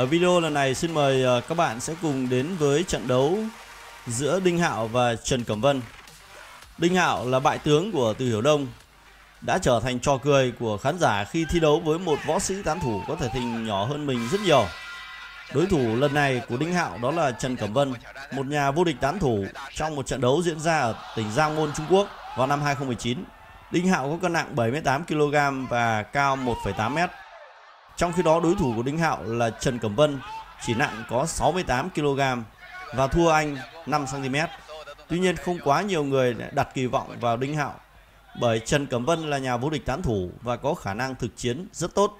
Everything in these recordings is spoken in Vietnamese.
Ở video lần này xin mời ờ, các bạn sẽ cùng đến với trận đấu giữa Đinh Hạo và Trần Cẩm Vân. Đinh Hạo là bại tướng của Từ Hiểu Đông, đã trở thành trò cười của khán giả khi thi đấu với một võ sĩ tán thủ có thể hình nhỏ hơn mình rất nhiều. Đối thủ lần này của Đinh Hạo đó là Trần Cẩm Vân, một nhà vô địch tán thủ trong một trận đấu diễn ra ở tỉnh Giang Môn Trung Quốc vào năm 2019. Đinh Hạo có cân nặng 78 kg và cao 1,8 m trong khi đó đối thủ của Đinh Hạo là Trần Cẩm Vân chỉ nặng có 68 kg và thua anh 5 cm. Tuy nhiên không quá nhiều người đặt kỳ vọng vào Đinh Hạo bởi Trần Cẩm Vân là nhà vô địch tán thủ và có khả năng thực chiến rất tốt.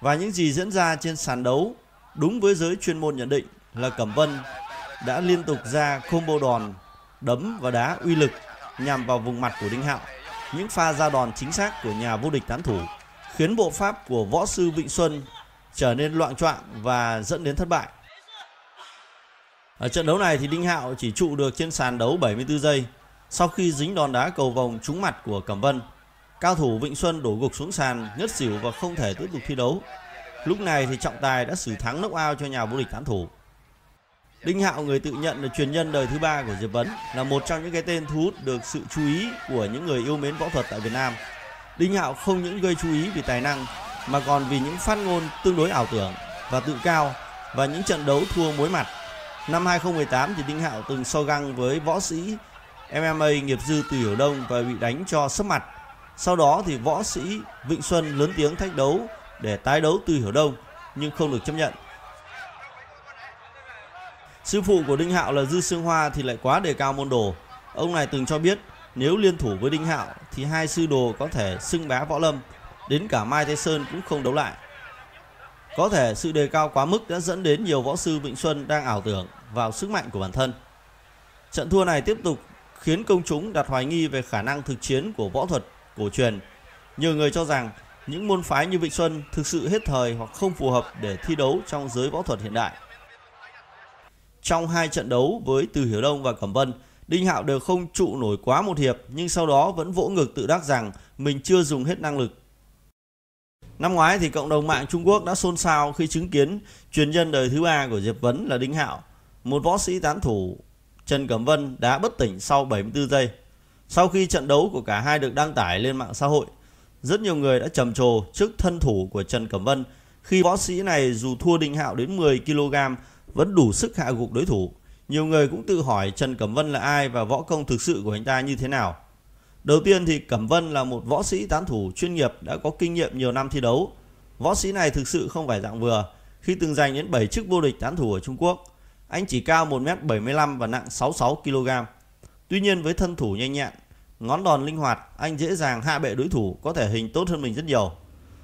Và những gì diễn ra trên sàn đấu đúng với giới chuyên môn nhận định là Cẩm Vân đã liên tục ra combo đòn, đấm và đá uy lực nhằm vào vùng mặt của Đinh Hạo. Những pha ra đòn chính xác của nhà vô địch tán thủ khiến bộ pháp của võ sư Vịnh Xuân trở nên loạn choạng và dẫn đến thất bại. Ở trận đấu này thì Đinh Hạo chỉ trụ được trên sàn đấu 74 giây sau khi dính đòn đá cầu vòng trúng mặt của Cẩm Vân. Cao thủ Vịnh Xuân đổ gục xuống sàn, ngất xỉu và không thể tiếp tục thi đấu. Lúc này thì trọng tài đã xử thắng knockout cho nhà vô địch tán thủ. Đinh Hạo người tự nhận là truyền nhân đời thứ ba của Diệp Vấn là một trong những cái tên thu hút được sự chú ý của những người yêu mến võ thuật tại Việt Nam. Đinh Hạo không những gây chú ý vì tài năng mà còn vì những phát ngôn tương đối ảo tưởng và tự cao và những trận đấu thua mối mặt. Năm 2018 thì Đinh Hạo từng so găng với võ sĩ MMA nghiệp dư từ Hiểu Đông và bị đánh cho sấp mặt. Sau đó thì võ sĩ Vịnh Xuân lớn tiếng thách đấu để tái đấu từ Hiểu Đông nhưng không được chấp nhận. Sư phụ của Đinh Hạo là Dư Sương Hoa thì lại quá đề cao môn đồ. Ông này từng cho biết nếu liên thủ với Đinh Hạo thì hai sư đồ có thể xưng bá võ lâm, đến cả Mai Thế Sơn cũng không đấu lại. Có thể sự đề cao quá mức đã dẫn đến nhiều võ sư Vịnh Xuân đang ảo tưởng vào sức mạnh của bản thân. Trận thua này tiếp tục khiến công chúng đặt hoài nghi về khả năng thực chiến của võ thuật cổ truyền. Nhiều người cho rằng những môn phái như Vịnh Xuân thực sự hết thời hoặc không phù hợp để thi đấu trong giới võ thuật hiện đại. Trong hai trận đấu với Từ Hiểu Đông và Cẩm Vân, Đinh Hạo đều không trụ nổi quá một hiệp nhưng sau đó vẫn vỗ ngực tự đắc rằng mình chưa dùng hết năng lực. Năm ngoái thì cộng đồng mạng Trung Quốc đã xôn xao khi chứng kiến truyền nhân đời thứ ba của Diệp Vấn là Đinh Hạo, một võ sĩ tán thủ Trần Cẩm Vân đã bất tỉnh sau 74 giây. Sau khi trận đấu của cả hai được đăng tải lên mạng xã hội, rất nhiều người đã trầm trồ trước thân thủ của Trần Cẩm Vân khi võ sĩ này dù thua Đinh Hạo đến 10 kg vẫn đủ sức hạ gục đối thủ. Nhiều người cũng tự hỏi Trần Cẩm Vân là ai và võ công thực sự của anh ta như thế nào. Đầu tiên thì Cẩm Vân là một võ sĩ tán thủ chuyên nghiệp đã có kinh nghiệm nhiều năm thi đấu. Võ sĩ này thực sự không phải dạng vừa khi từng giành đến 7 chức vô địch tán thủ ở Trung Quốc. Anh chỉ cao 1m75 và nặng 66kg. Tuy nhiên với thân thủ nhanh nhẹn, ngón đòn linh hoạt, anh dễ dàng hạ bệ đối thủ có thể hình tốt hơn mình rất nhiều.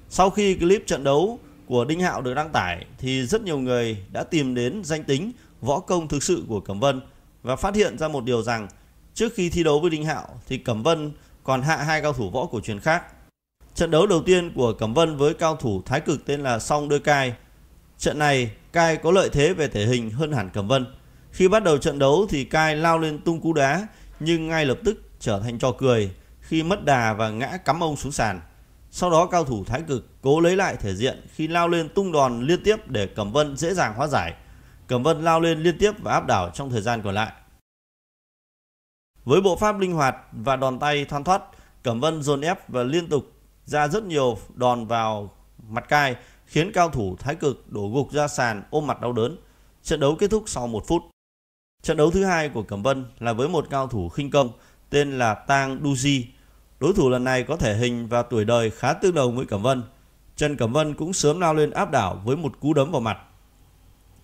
Sau khi clip trận đấu của Đinh Hạo được đăng tải thì rất nhiều người đã tìm đến danh tính võ công thực sự của Cẩm Vân và phát hiện ra một điều rằng trước khi thi đấu với Đinh Hạo thì Cẩm Vân còn hạ hai cao thủ võ cổ truyền khác. Trận đấu đầu tiên của Cẩm Vân với cao thủ thái cực tên là Song Đưa Cai. Trận này Cai có lợi thế về thể hình hơn hẳn Cẩm Vân. Khi bắt đầu trận đấu thì Cai lao lên tung cú đá nhưng ngay lập tức trở thành trò cười khi mất đà và ngã cắm ông xuống sàn. Sau đó cao thủ thái cực cố lấy lại thể diện khi lao lên tung đòn liên tiếp để Cẩm Vân dễ dàng hóa giải. Cẩm Vân lao lên liên tiếp và áp đảo trong thời gian còn lại. Với bộ pháp linh hoạt và đòn tay thoăn thoắt, Cẩm Vân dồn ép và liên tục ra rất nhiều đòn vào mặt cai, khiến cao thủ thái cực đổ gục ra sàn ôm mặt đau đớn. Trận đấu kết thúc sau một phút. Trận đấu thứ hai của Cẩm Vân là với một cao thủ khinh công tên là Tang Duji. Đối thủ lần này có thể hình và tuổi đời khá tương đồng với Cẩm Vân. Trần Cẩm Vân cũng sớm lao lên áp đảo với một cú đấm vào mặt.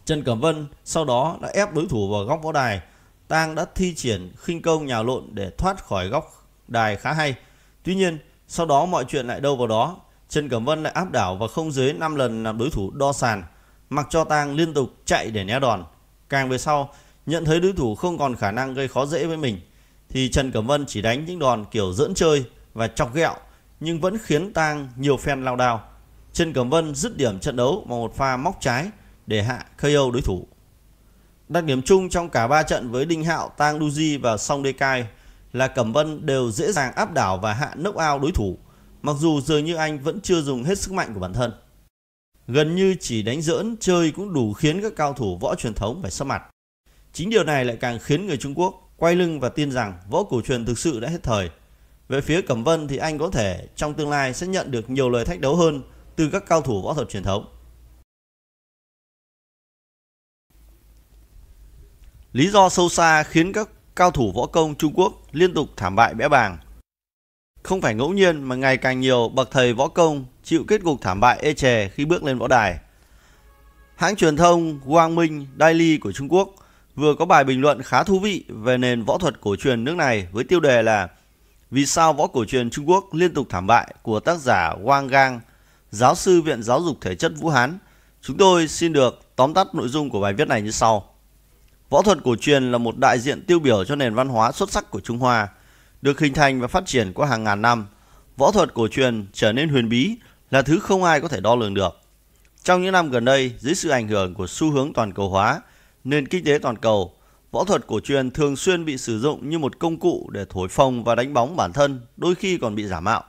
Trần Cẩm Vân sau đó đã ép đối thủ vào góc võ đài. Tang đã thi triển khinh công nhào lộn để thoát khỏi góc đài khá hay. Tuy nhiên, sau đó mọi chuyện lại đâu vào đó. Trần Cẩm Vân lại áp đảo và không dưới 5 lần làm đối thủ đo sàn, mặc cho Tang liên tục chạy để né đòn. Càng về sau, nhận thấy đối thủ không còn khả năng gây khó dễ với mình, thì Trần Cẩm Vân chỉ đánh những đòn kiểu dẫn chơi và chọc ghẹo, nhưng vẫn khiến Tang nhiều phen lao đao. Trần Cẩm Vân dứt điểm trận đấu bằng một pha móc trái, để hạ KO đối thủ. Đặc điểm chung trong cả 3 trận với Đinh Hạo, Tang Duji và Song Dekai là Cẩm Vân đều dễ dàng áp đảo và hạ knockout đối thủ, mặc dù dường như anh vẫn chưa dùng hết sức mạnh của bản thân. Gần như chỉ đánh giỡn chơi cũng đủ khiến các cao thủ võ truyền thống phải sấp mặt. Chính điều này lại càng khiến người Trung Quốc quay lưng và tin rằng võ cổ truyền thực sự đã hết thời. Về phía Cẩm Vân thì anh có thể trong tương lai sẽ nhận được nhiều lời thách đấu hơn từ các cao thủ võ thuật truyền thống. Lý do sâu xa khiến các cao thủ võ công Trung Quốc liên tục thảm bại bẽ bàng. Không phải ngẫu nhiên mà ngày càng nhiều bậc thầy võ công chịu kết cục thảm bại ê chề khi bước lên võ đài. Hãng truyền thông Quang Minh Daily của Trung Quốc vừa có bài bình luận khá thú vị về nền võ thuật cổ truyền nước này với tiêu đề là Vì sao võ cổ truyền Trung Quốc liên tục thảm bại của tác giả Wang Gang, giáo sư Viện Giáo dục Thể chất Vũ Hán. Chúng tôi xin được tóm tắt nội dung của bài viết này như sau. Võ thuật cổ truyền là một đại diện tiêu biểu cho nền văn hóa xuất sắc của Trung Hoa, được hình thành và phát triển qua hàng ngàn năm. Võ thuật cổ truyền trở nên huyền bí là thứ không ai có thể đo lường được. Trong những năm gần đây, dưới sự ảnh hưởng của xu hướng toàn cầu hóa, nền kinh tế toàn cầu, võ thuật cổ truyền thường xuyên bị sử dụng như một công cụ để thổi phồng và đánh bóng bản thân, đôi khi còn bị giả mạo.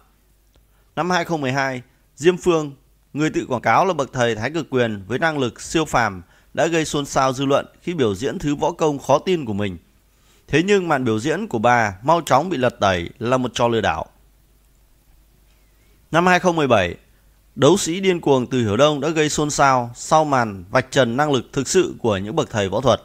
Năm 2012, Diêm Phương, người tự quảng cáo là bậc thầy thái cực quyền với năng lực siêu phàm – đã gây xôn xao dư luận khi biểu diễn thứ võ công khó tin của mình. Thế nhưng màn biểu diễn của bà mau chóng bị lật tẩy là một trò lừa đảo. Năm 2017, đấu sĩ điên cuồng từ Hiểu Đông đã gây xôn xao sau màn vạch trần năng lực thực sự của những bậc thầy võ thuật.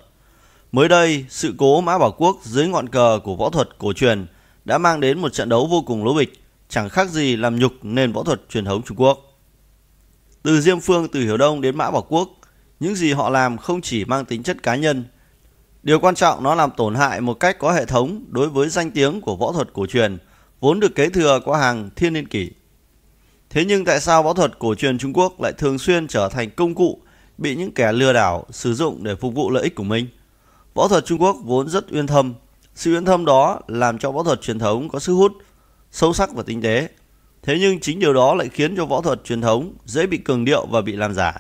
Mới đây, sự cố Mã Bảo Quốc dưới ngọn cờ của võ thuật cổ truyền đã mang đến một trận đấu vô cùng lố bịch, chẳng khác gì làm nhục nền võ thuật truyền thống Trung Quốc. Từ Diêm Phương từ Hiểu Đông đến Mã Bảo Quốc những gì họ làm không chỉ mang tính chất cá nhân. Điều quan trọng nó làm tổn hại một cách có hệ thống đối với danh tiếng của võ thuật cổ truyền, vốn được kế thừa qua hàng thiên niên kỷ. Thế nhưng tại sao võ thuật cổ truyền Trung Quốc lại thường xuyên trở thành công cụ bị những kẻ lừa đảo sử dụng để phục vụ lợi ích của mình? Võ thuật Trung Quốc vốn rất uyên thâm, sự uyên thâm đó làm cho võ thuật truyền thống có sức hút sâu sắc và tinh tế. Thế nhưng chính điều đó lại khiến cho võ thuật truyền thống dễ bị cường điệu và bị làm giả.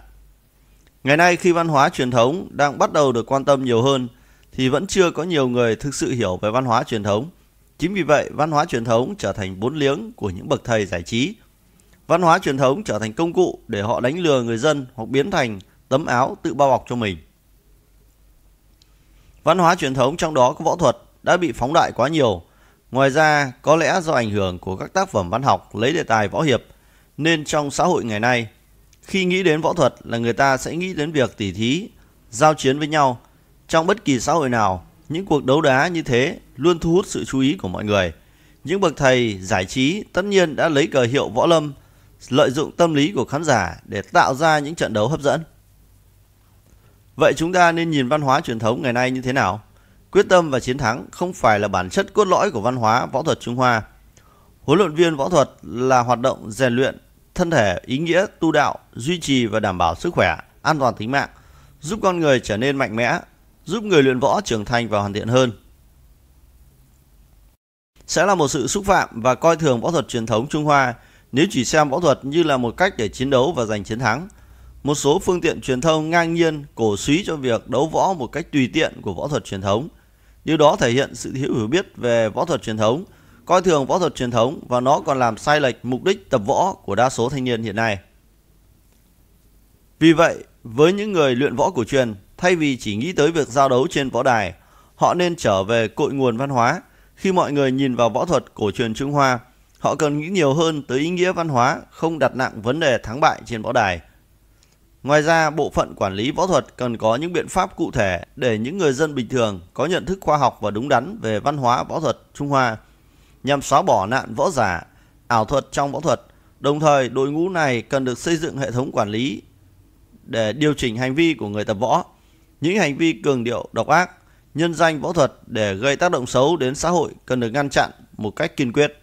Ngày nay khi văn hóa truyền thống đang bắt đầu được quan tâm nhiều hơn thì vẫn chưa có nhiều người thực sự hiểu về văn hóa truyền thống. Chính vì vậy, văn hóa truyền thống trở thành bốn liếng của những bậc thầy giải trí. Văn hóa truyền thống trở thành công cụ để họ đánh lừa người dân hoặc biến thành tấm áo tự bao bọc cho mình. Văn hóa truyền thống trong đó có võ thuật đã bị phóng đại quá nhiều. Ngoài ra, có lẽ do ảnh hưởng của các tác phẩm văn học lấy đề tài võ hiệp nên trong xã hội ngày nay, khi nghĩ đến võ thuật là người ta sẽ nghĩ đến việc tỉ thí, giao chiến với nhau. Trong bất kỳ xã hội nào, những cuộc đấu đá như thế luôn thu hút sự chú ý của mọi người. Những bậc thầy giải trí tất nhiên đã lấy cờ hiệu võ lâm, lợi dụng tâm lý của khán giả để tạo ra những trận đấu hấp dẫn. Vậy chúng ta nên nhìn văn hóa truyền thống ngày nay như thế nào? Quyết tâm và chiến thắng không phải là bản chất cốt lõi của văn hóa võ thuật Trung Hoa. Huấn luyện viên võ thuật là hoạt động rèn luyện thân thể ý nghĩa tu đạo, duy trì và đảm bảo sức khỏe, an toàn tính mạng, giúp con người trở nên mạnh mẽ, giúp người luyện võ trưởng thành và hoàn thiện hơn. Sẽ là một sự xúc phạm và coi thường võ thuật truyền thống Trung Hoa nếu chỉ xem võ thuật như là một cách để chiến đấu và giành chiến thắng. Một số phương tiện truyền thông ngang nhiên cổ suý cho việc đấu võ một cách tùy tiện của võ thuật truyền thống. Điều đó thể hiện sự thiếu hiểu biết về võ thuật truyền thống – coi thường võ thuật truyền thống và nó còn làm sai lệch mục đích tập võ của đa số thanh niên hiện nay. Vì vậy, với những người luyện võ cổ truyền, thay vì chỉ nghĩ tới việc giao đấu trên võ đài, họ nên trở về cội nguồn văn hóa. Khi mọi người nhìn vào võ thuật cổ truyền Trung Hoa, họ cần nghĩ nhiều hơn tới ý nghĩa văn hóa, không đặt nặng vấn đề thắng bại trên võ đài. Ngoài ra, bộ phận quản lý võ thuật cần có những biện pháp cụ thể để những người dân bình thường có nhận thức khoa học và đúng đắn về văn hóa võ thuật Trung Hoa – nhằm xóa bỏ nạn võ giả, ảo thuật trong võ thuật. Đồng thời, đội ngũ này cần được xây dựng hệ thống quản lý để điều chỉnh hành vi của người tập võ. Những hành vi cường điệu, độc ác, nhân danh võ thuật để gây tác động xấu đến xã hội cần được ngăn chặn một cách kiên quyết.